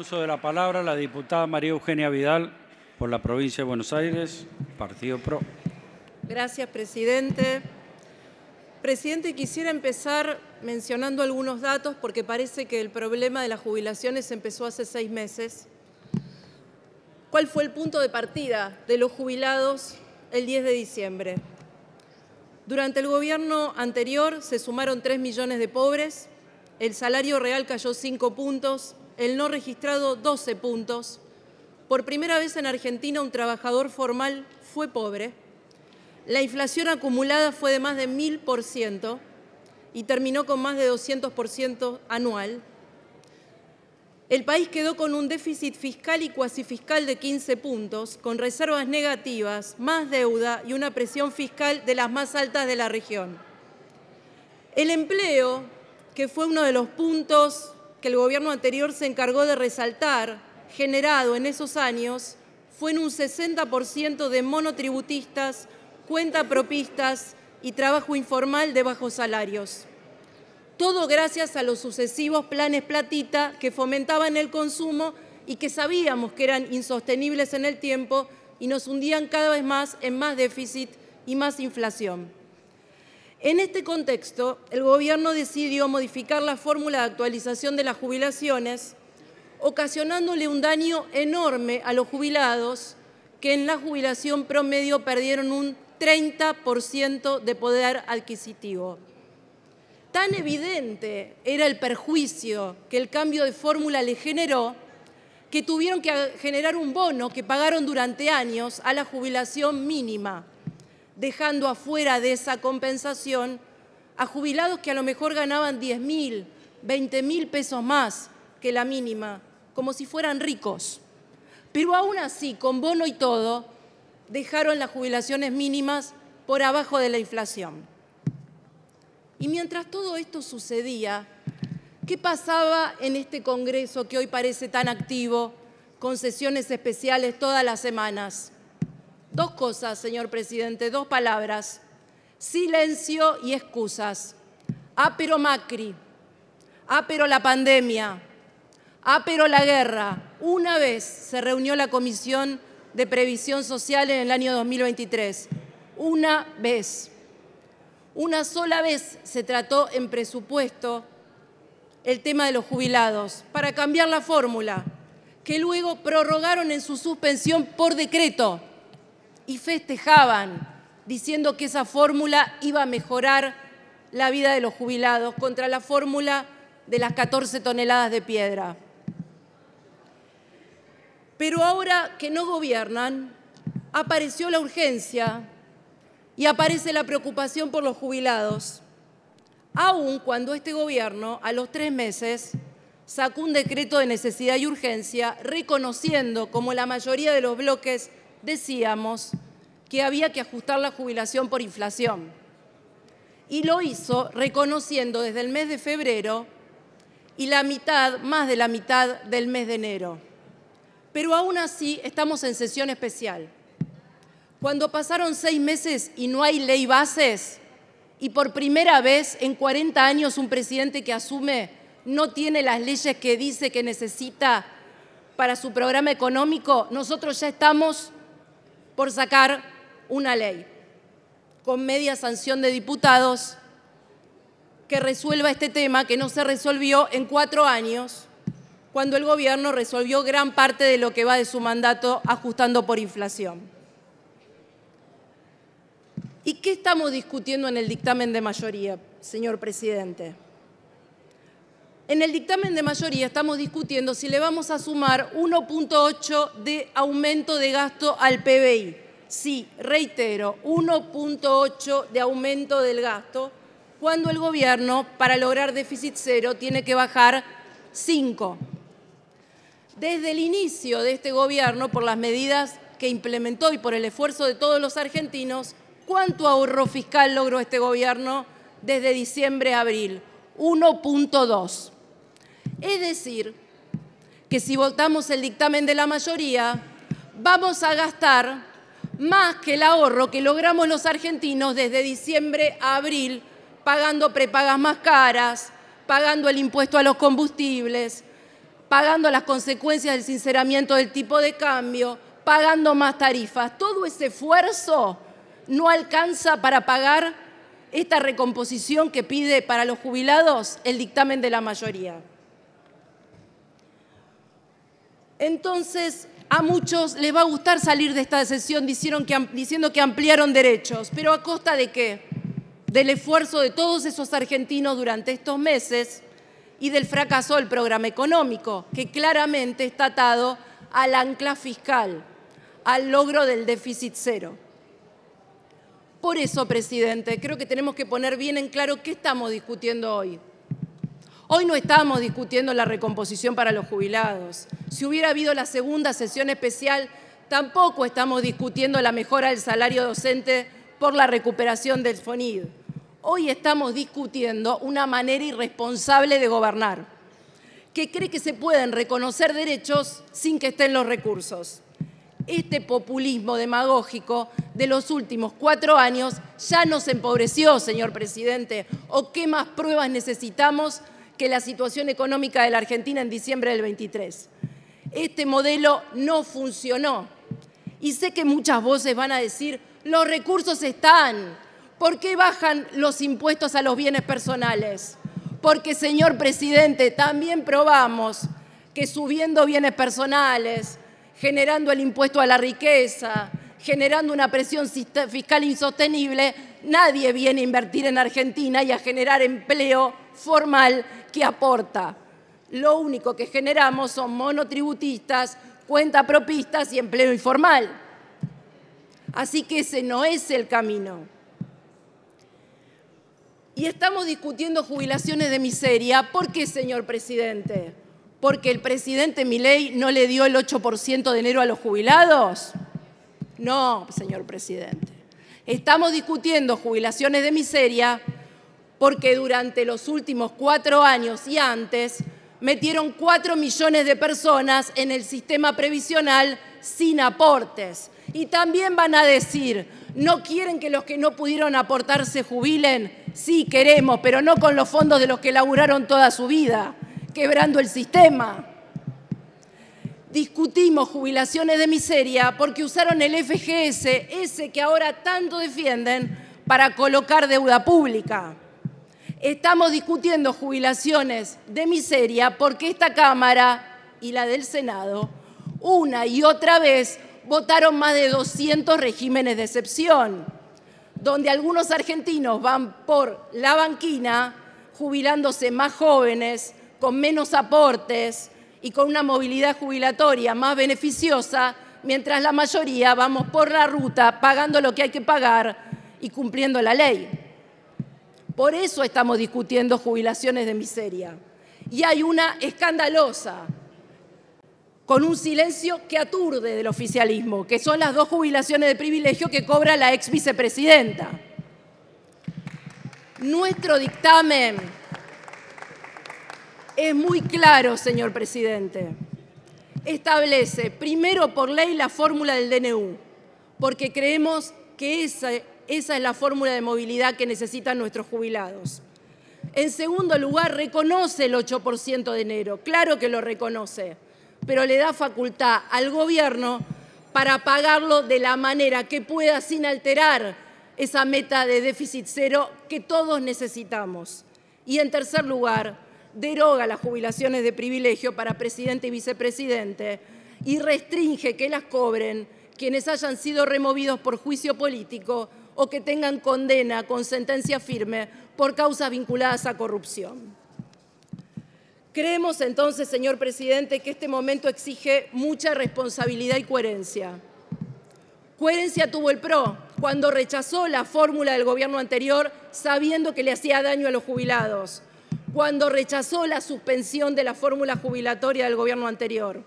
uso de la palabra la diputada María Eugenia Vidal por la provincia de Buenos Aires, Partido PRO. Gracias, presidente. Presidente, quisiera empezar mencionando algunos datos porque parece que el problema de las jubilaciones empezó hace seis meses. ¿Cuál fue el punto de partida de los jubilados el 10 de diciembre? Durante el gobierno anterior se sumaron 3 millones de pobres, el salario real cayó cinco puntos, el no registrado 12 puntos. Por primera vez en Argentina un trabajador formal fue pobre. La inflación acumulada fue de más de 1.000% y terminó con más de 200% anual. El país quedó con un déficit fiscal y cuasi fiscal de 15 puntos, con reservas negativas, más deuda y una presión fiscal de las más altas de la región. El empleo, que fue uno de los puntos que el gobierno anterior se encargó de resaltar, generado en esos años, fue en un 60% de monotributistas, propistas y trabajo informal de bajos salarios. Todo gracias a los sucesivos planes platita que fomentaban el consumo y que sabíamos que eran insostenibles en el tiempo y nos hundían cada vez más en más déficit y más inflación. En este contexto, el Gobierno decidió modificar la fórmula de actualización de las jubilaciones, ocasionándole un daño enorme a los jubilados que en la jubilación promedio perdieron un 30% de poder adquisitivo. Tan evidente era el perjuicio que el cambio de fórmula le generó que tuvieron que generar un bono que pagaron durante años a la jubilación mínima dejando afuera de esa compensación a jubilados que a lo mejor ganaban 10 mil, 20 mil pesos más que la mínima, como si fueran ricos. Pero aún así, con bono y todo, dejaron las jubilaciones mínimas por abajo de la inflación. Y mientras todo esto sucedía, ¿qué pasaba en este Congreso que hoy parece tan activo, con sesiones especiales todas las semanas? Dos cosas, señor presidente, dos palabras. Silencio y excusas. Ah, pero Macri. Ah, pero la pandemia. Ah, pero la guerra. Una vez se reunió la Comisión de Previsión Social en el año 2023. Una vez. Una sola vez se trató en presupuesto el tema de los jubilados para cambiar la fórmula, que luego prorrogaron en su suspensión por decreto y festejaban diciendo que esa fórmula iba a mejorar la vida de los jubilados contra la fórmula de las 14 toneladas de piedra. Pero ahora que no gobiernan, apareció la urgencia y aparece la preocupación por los jubilados, aun cuando este gobierno a los tres meses sacó un decreto de necesidad y urgencia reconociendo, como la mayoría de los bloques decíamos que había que ajustar la jubilación por inflación. Y lo hizo reconociendo desde el mes de febrero y la mitad, más de la mitad del mes de enero. Pero aún así estamos en sesión especial. Cuando pasaron seis meses y no hay ley bases, y por primera vez en 40 años un presidente que asume no tiene las leyes que dice que necesita para su programa económico, nosotros ya estamos por sacar una ley con media sanción de diputados que resuelva este tema que no se resolvió en cuatro años, cuando el gobierno resolvió gran parte de lo que va de su mandato ajustando por inflación. ¿Y qué estamos discutiendo en el dictamen de mayoría, señor presidente? En el dictamen de mayoría estamos discutiendo si le vamos a sumar 1.8 de aumento de gasto al PBI. Sí, reitero, 1.8 de aumento del gasto, cuando el gobierno, para lograr déficit cero, tiene que bajar 5. Desde el inicio de este gobierno, por las medidas que implementó y por el esfuerzo de todos los argentinos, ¿cuánto ahorro fiscal logró este gobierno desde diciembre a abril? 1.2. Es decir, que si votamos el dictamen de la mayoría, vamos a gastar más que el ahorro que logramos los argentinos desde diciembre a abril, pagando prepagas más caras, pagando el impuesto a los combustibles, pagando las consecuencias del sinceramiento del tipo de cambio, pagando más tarifas. Todo ese esfuerzo no alcanza para pagar esta recomposición que pide para los jubilados el dictamen de la mayoría. Entonces, a muchos les va a gustar salir de esta sesión diciendo que ampliaron derechos, pero ¿a costa de qué? Del esfuerzo de todos esos argentinos durante estos meses y del fracaso del programa económico, que claramente está atado al ancla fiscal, al logro del déficit cero. Por eso, presidente, creo que tenemos que poner bien en claro qué estamos discutiendo hoy. Hoy no estamos discutiendo la recomposición para los jubilados. Si hubiera habido la segunda sesión especial, tampoco estamos discutiendo la mejora del salario docente por la recuperación del FONID. Hoy estamos discutiendo una manera irresponsable de gobernar, que cree que se pueden reconocer derechos sin que estén los recursos. Este populismo demagógico de los últimos cuatro años ya nos empobreció, señor presidente, o qué más pruebas necesitamos que la situación económica de la Argentina en diciembre del 23. Este modelo no funcionó. Y sé que muchas voces van a decir, los recursos están. ¿Por qué bajan los impuestos a los bienes personales? Porque, señor presidente, también probamos que subiendo bienes personales, generando el impuesto a la riqueza, generando una presión fiscal insostenible, nadie viene a invertir en Argentina y a generar empleo formal que aporta. Lo único que generamos son monotributistas, cuentapropistas y empleo informal. Así que ese no es el camino. Y estamos discutiendo jubilaciones de miseria. ¿Por qué, señor presidente? ¿Porque el presidente Milei no le dio el 8% de enero a los jubilados? No, señor presidente. Estamos discutiendo jubilaciones de miseria porque durante los últimos cuatro años y antes metieron cuatro millones de personas en el sistema previsional sin aportes. Y también van a decir, ¿no quieren que los que no pudieron aportar se jubilen? Sí, queremos, pero no con los fondos de los que laburaron toda su vida, quebrando el sistema discutimos jubilaciones de miseria porque usaron el FGS, ese que ahora tanto defienden, para colocar deuda pública. Estamos discutiendo jubilaciones de miseria porque esta Cámara y la del Senado una y otra vez votaron más de 200 regímenes de excepción, donde algunos argentinos van por la banquina jubilándose más jóvenes, con menos aportes, y con una movilidad jubilatoria más beneficiosa, mientras la mayoría vamos por la ruta pagando lo que hay que pagar y cumpliendo la ley. Por eso estamos discutiendo jubilaciones de miseria. Y hay una escandalosa, con un silencio que aturde del oficialismo, que son las dos jubilaciones de privilegio que cobra la ex vicepresidenta. Nuestro dictamen es muy claro, señor presidente. Establece primero por ley la fórmula del DNU, porque creemos que esa, es la fórmula de movilidad que necesitan nuestros jubilados. En segundo lugar, reconoce el 8% de enero, claro que lo reconoce, pero le da facultad al gobierno para pagarlo de la manera que pueda sin alterar esa meta de déficit cero que todos necesitamos. Y en tercer lugar, deroga las jubilaciones de privilegio para presidente y vicepresidente y restringe que las cobren quienes hayan sido removidos por juicio político o que tengan condena con sentencia firme por causas vinculadas a corrupción. Creemos entonces, señor presidente, que este momento exige mucha responsabilidad y coherencia. Coherencia tuvo el PRO cuando rechazó la fórmula del gobierno anterior sabiendo que le hacía daño a los jubilados cuando rechazó la suspensión de la fórmula jubilatoria del gobierno anterior.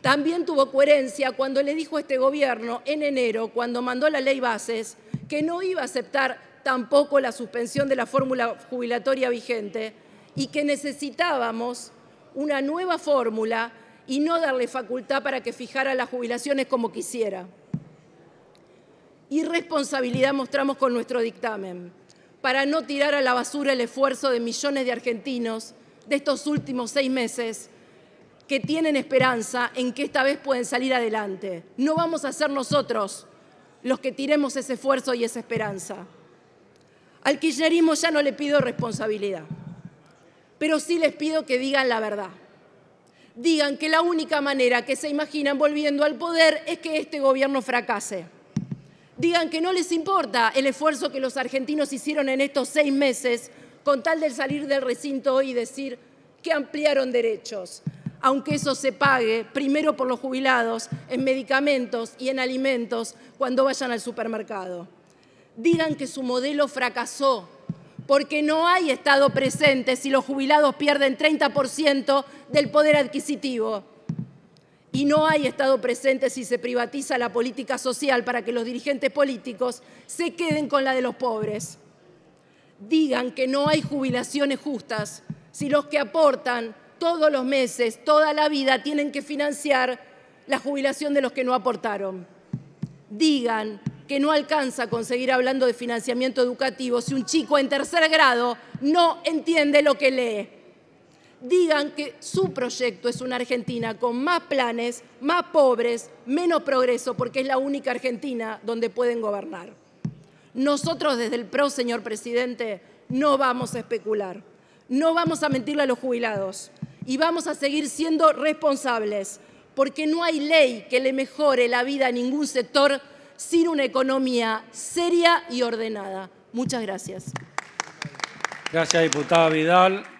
También tuvo coherencia cuando le dijo a este gobierno en enero, cuando mandó la ley bases, que no iba a aceptar tampoco la suspensión de la fórmula jubilatoria vigente y que necesitábamos una nueva fórmula y no darle facultad para que fijara las jubilaciones como quisiera. Irresponsabilidad mostramos con nuestro dictamen para no tirar a la basura el esfuerzo de millones de argentinos de estos últimos seis meses que tienen esperanza en que esta vez pueden salir adelante. No vamos a ser nosotros los que tiremos ese esfuerzo y esa esperanza. Al kirchnerismo ya no le pido responsabilidad, pero sí les pido que digan la verdad. Digan que la única manera que se imaginan volviendo al poder es que este gobierno fracase digan que no les importa el esfuerzo que los argentinos hicieron en estos seis meses con tal de salir del recinto hoy y decir que ampliaron derechos, aunque eso se pague primero por los jubilados en medicamentos y en alimentos cuando vayan al supermercado. Digan que su modelo fracasó porque no hay Estado presente si los jubilados pierden 30% del poder adquisitivo y no hay Estado presente si se privatiza la política social para que los dirigentes políticos se queden con la de los pobres. Digan que no hay jubilaciones justas si los que aportan todos los meses, toda la vida, tienen que financiar la jubilación de los que no aportaron. Digan que no alcanza a conseguir hablando de financiamiento educativo si un chico en tercer grado no entiende lo que lee digan que su proyecto es una Argentina con más planes, más pobres, menos progreso, porque es la única Argentina donde pueden gobernar. Nosotros desde el PRO, señor presidente, no vamos a especular, no vamos a mentirle a los jubilados y vamos a seguir siendo responsables, porque no hay ley que le mejore la vida a ningún sector sin una economía seria y ordenada. Muchas gracias. Gracias, diputada Vidal.